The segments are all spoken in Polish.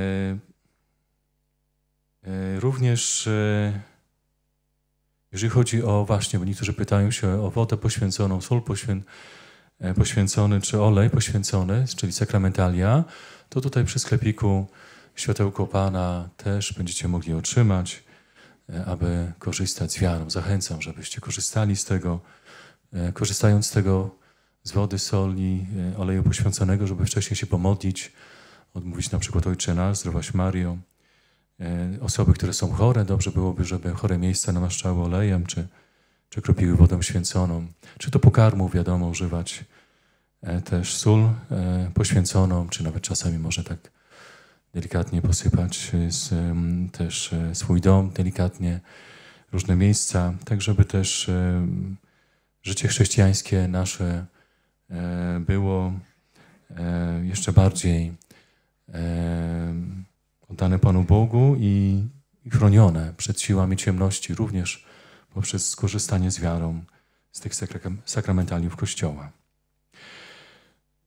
E, e, również e, jeżeli chodzi o właśnie, bo niektórzy pytają się o wodę poświęconą, sól poświęcony czy olej poświęcony, czyli sakramentalia, to tutaj przy sklepiku Światełko Pana też będziecie mogli otrzymać, aby korzystać z wiarą. Zachęcam, żebyście korzystali z tego, korzystając z tego z wody, soli, oleju poświęconego, żeby wcześniej się pomodlić, odmówić na przykład Ojcze Nasz, Zdrowaś Mario. E, osoby, które są chore, dobrze byłoby, żeby chore miejsca namaszczały olejem, czy, czy kropiły wodą święconą. Czy to pokarmu, wiadomo, używać e, też sól e, poświęconą, czy nawet czasami może tak delikatnie posypać z, też swój dom, delikatnie różne miejsca, tak żeby też życie chrześcijańskie nasze było jeszcze bardziej dane Panu Bogu i, chronione przed siłami ciemności również poprzez skorzystanie z wiarą z tych sakramentaliów Kościoła.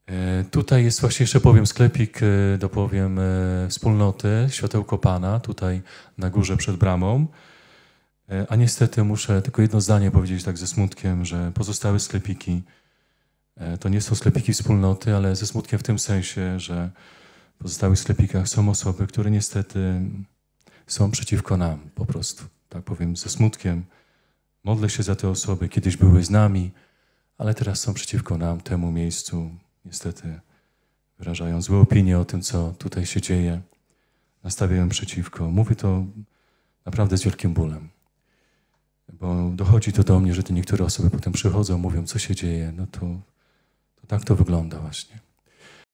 E, tutaj jest właśnie, jeszcze powiem, sklepik, e, dopowiem, e, wspólnoty, Światełko Pana, tutaj na górze przed bramą. A niestety muszę tylko jedno zdanie powiedzieć tak ze smutkiem, że pozostałe sklepiki to nie są sklepiki wspólnoty, ale ze smutkiem w tym sensie, że pozostałych sklepikach są osoby, które niestety są przeciwko nam po prostu. Tak powiem ze smutkiem. Modlę się za te osoby, kiedyś były z nami, ale teraz są przeciwko nam, temu miejscu. Niestety wyrażają złe opinie o tym, co tutaj się dzieje. Nastawiają przeciwko. Mówię to naprawdę z wielkim bólem. Bo dochodzi to do mnie, że te niektóre osoby potem przychodzą, mówią, co się dzieje. No to, to tak to wygląda właśnie.